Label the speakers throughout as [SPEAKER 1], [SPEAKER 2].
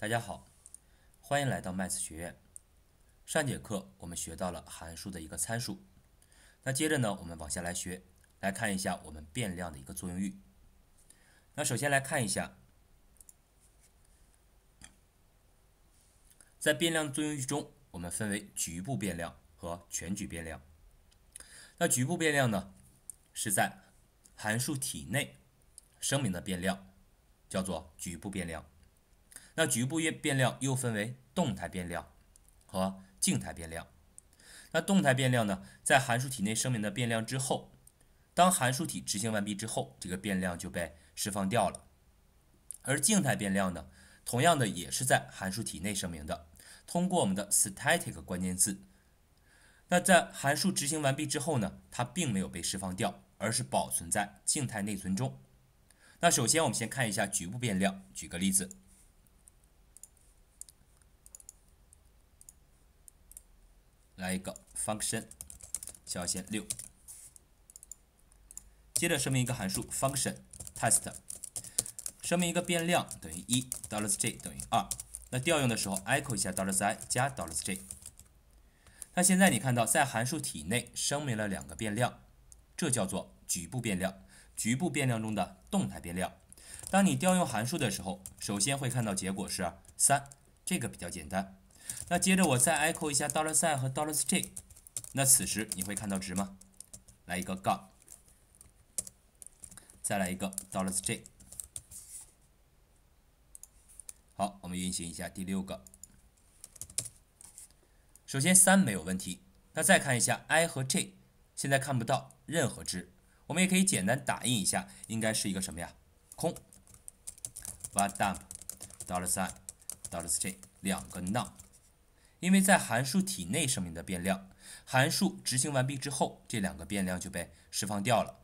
[SPEAKER 1] 大家好，欢迎来到麦子学院。上节课我们学到了函数的一个参数，那接着呢，我们往下来学，来看一下我们变量的一个作用域。那首先来看一下，在变量作用域中，我们分为局部变量和全局变量。那局部变量呢，是在函数体内声明的变量，叫做局部变量。那局部变变量又分为动态变量和静态变量。那动态变量呢，在函数体内声明的变量之后，当函数体执行完毕之后，这个变量就被释放掉了。而静态变量呢，同样的也是在函数体内声明的，通过我们的 static 关键字。那在函数执行完毕之后呢，它并没有被释放掉，而是保存在静态内存中。那首先我们先看一下局部变量，举个例子。来一个 function 小写六，接着声明一个函数 function test，声明一个变量等于一，dollar s j 等于二。那调用的时候 echo 一下 dollar s i 加 dollar s j。那现在你看到在函数体内声明了两个变量，这叫做局部变量，局部变量中的动态变量。当你调用函数的时候，首先会看到结果是三，这个比较简单。那接着我再 echo 一下 dollar sign 和 dollar j，那此时你会看到值吗？来一个杠，再来一个 dollar j。好，我们运行一下第六个。首先三没有问题，那再看一下 i 和 j，现在看不到任何值。我们也可以简单打印一下，应该是一个什么呀？空。v a dump dollar sign dollar j 两个 none。因为在函数体内声明的变量，函数执行完毕之后，这两个变量就被释放掉了。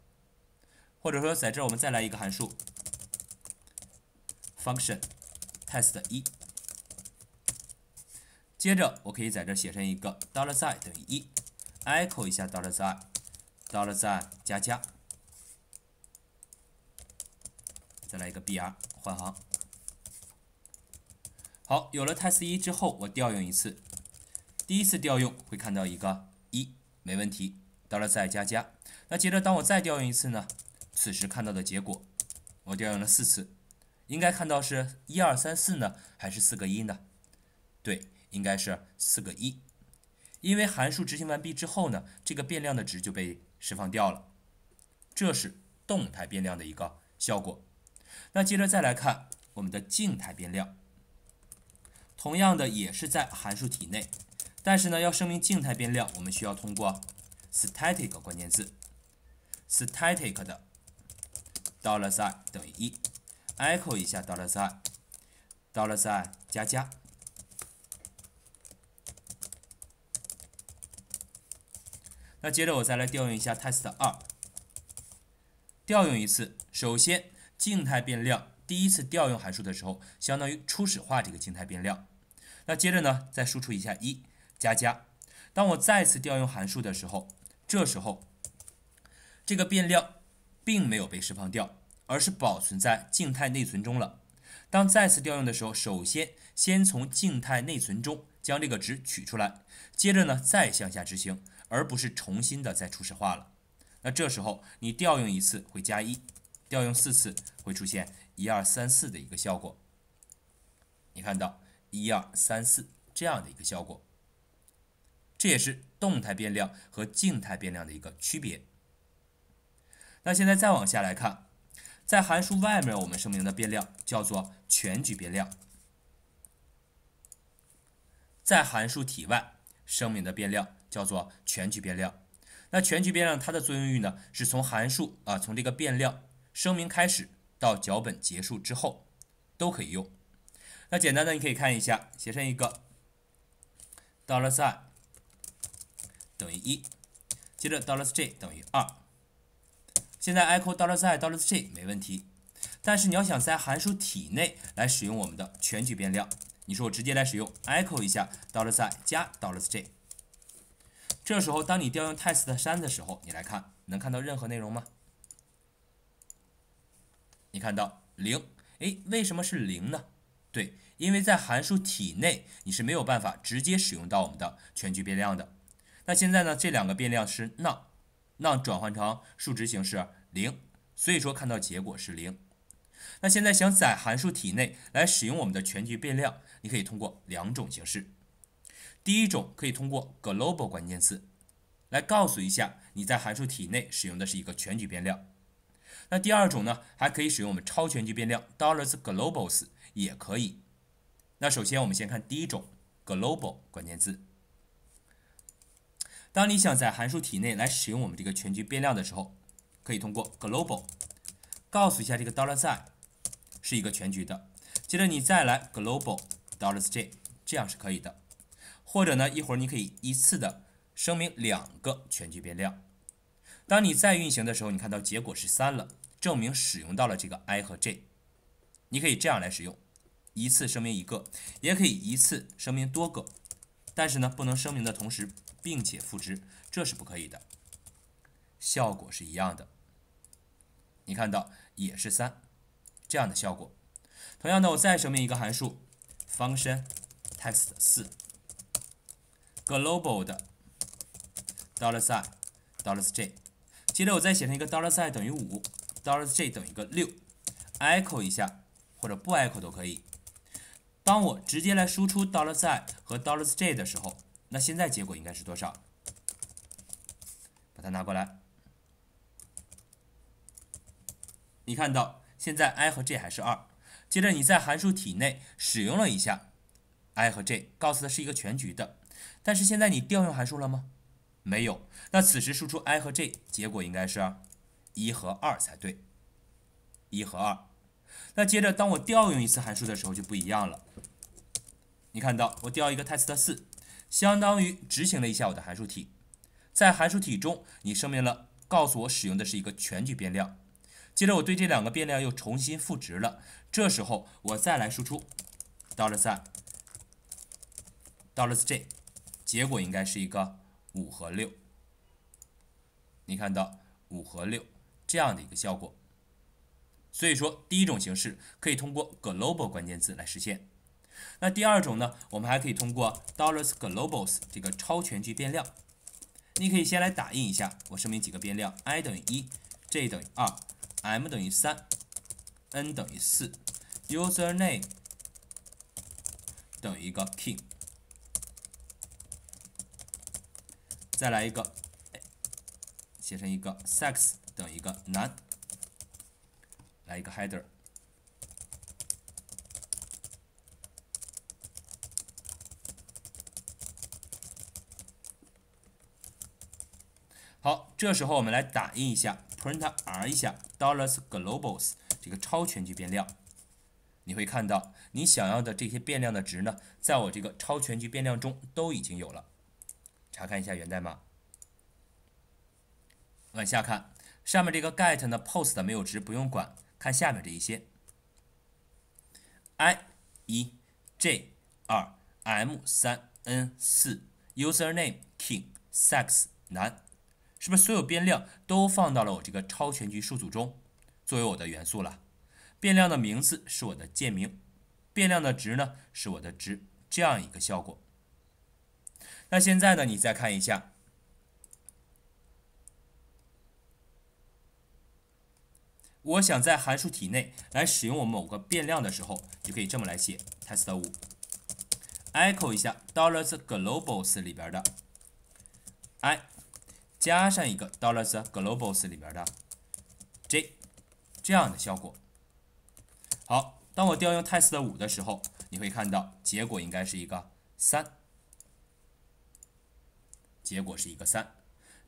[SPEAKER 1] 或者说，在这我们再来一个函数，function test 一，接着我可以在这写上一个 dollar sign 等于一，echo 一下 dollar sign dollar sign 加加，再来一个 br 换行。好，有了 test 一之后，我调用一次。第一次调用会看到一个一，没问题。到了再加加，那接着当我再调用一次呢？此时看到的结果，我调用了四次，应该看到是一二三四呢，还是四个一呢？对，应该是四个一，因为函数执行完毕之后呢，这个变量的值就被释放掉了。这是动态变量的一个效果。那接着再来看我们的静态变量，同样的也是在函数体内。但是呢，要声明静态变量，我们需要通过 static 关键字。static 的 dollar sign 等于一，echo 一下 dollar sign dollar sign 加加。那接着我再来调用一下 test 二，调用一次。首先，静态变量第一次调用函数的时候，相当于初始化这个静态变量。那接着呢，再输出一下一。加加，当我再次调用函数的时候，这时候这个变量并没有被释放掉，而是保存在静态内存中了。当再次调用的时候，首先先从静态内存中将这个值取出来，接着呢再向下执行，而不是重新的再初始化了。那这时候你调用一次会加一，调用四次会出现一二三四的一个效果。你看到一二三四这样的一个效果。这也是动态变量和静态变量的一个区别。那现在再往下来看，在函数外面我们声明的变量叫做全局变量，在函数体外声明的变量叫做全局变量。那全局变量它的作用域呢，是从函数啊，从这个变量声明开始到脚本结束之后都可以用。那简单的你可以看一下，写上一个 dollar sign。等于一，接着 dollars j 等于二。现在 echo dollars i dollars j 没问题。但是你要想在函数体内来使用我们的全局变量，你说我直接来使用 echo 一下 dollars i 加 dollars j。这时候当你调用 test 三的时候，你来看能看到任何内容吗？你看到零，哎，为什么是零呢？对，因为在函数体内你是没有办法直接使用到我们的全局变量的。那现在呢？这两个变量是 None，None 转换成数值形式零，所以说看到结果是零。那现在想在函数体内来使用我们的全局变量，你可以通过两种形式。第一种可以通过 global 关键字来告诉一下你在函数体内使用的是一个全局变量。那第二种呢，还可以使用我们超全局变量 dollarsglobals 也可以。那首先我们先看第一种 global 关键字。当你想在函数体内来使用我们这个全局变量的时候，可以通过 global 告诉一下这个 dollar s z 是一个全局的。接着你再来 global dollar s j，这样是可以的。或者呢，一会儿你可以一次的声明两个全局变量。当你再运行的时候，你看到结果是三了，证明使用到了这个 i 和 j。你可以这样来使用，一次声明一个，也可以一次声明多个，但是呢，不能声明的同时。并且赋值，这是不可以的，效果是一样的。你看到也是三这样的效果。同样的，我再声明一个函数，f u n c text i o n t 四，global 的 dollar sign d o l l a r j。接着我再写成一个 dollar sign 等于五，dollar j 等于个六，echo 一下或者不 echo 都可以。当我直接来输出 dollar sign 和 dollar j 的时候。那现在结果应该是多少？把它拿过来。你看到现在 i 和 j 还是二。接着你在函数体内使用了一下 i 和 j，告诉它是一个全局的。但是现在你调用函数了吗？没有。那此时输出 i 和 j，结果应该是一和二才对。一和二。那接着当我调用一次函数的时候就不一样了。你看到我调一个 test 四。相当于执行了一下我的函数体，在函数体中，你声明了，告诉我使用的是一个全局变量，接着我对这两个变量又重新赋值了，这时候我再来输出 dollar3，s dollarj，结果应该是一个五和六，你看到五和六这样的一个效果，所以说第一种形式可以通过 global 关键字来实现。那第二种呢？我们还可以通过 dollars globals 这个超全局变量。你可以先来打印一下。我声明几个变量：i 等于一，j 等于二，m 等于三，n 等于四。user name 等于一个 king，再来一个，写成一个 sex 等于一个男，来一个 header。好，这时候我们来打印一下，print r 一下 dollars globals 这个超全局变量，你会看到你想要的这些变量的值呢，在我这个超全局变量中都已经有了。查看一下源代码，往下看，上面这个 get 呢 post 没有值不用管，看下面这一些，i 一，j 二，m 三，n 四，username king，sex 男。是不是所有变量都放到了我这个超全局数组中，作为我的元素了？变量的名字是我的键名，变量的值呢是我的值，这样一个效果。那现在呢，你再看一下，我想在函数体内来使用我们某个变量的时候，就可以这么来写：test 五，echo 一下 dollar s globals 里边的 i。加上一个 dollars globals 里边的 j，这样的效果。好，当我调用 test 五的时候，你会看到结果应该是一个三，结果是一个三。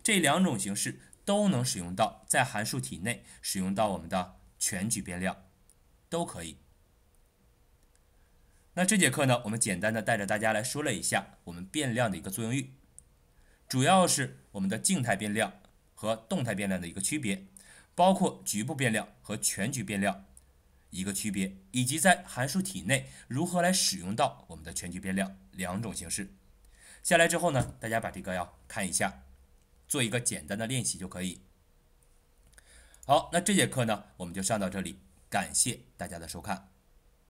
[SPEAKER 1] 这两种形式都能使用到，在函数体内使用到我们的全局变量，都可以。那这节课呢，我们简单的带着大家来说了一下我们变量的一个作用域。主要是我们的静态变量和动态变量的一个区别，包括局部变量和全局变量一个区别，以及在函数体内如何来使用到我们的全局变量两种形式。下来之后呢，大家把这个要看一下，做一个简单的练习就可以。好，那这节课呢，我们就上到这里，感谢大家的收看。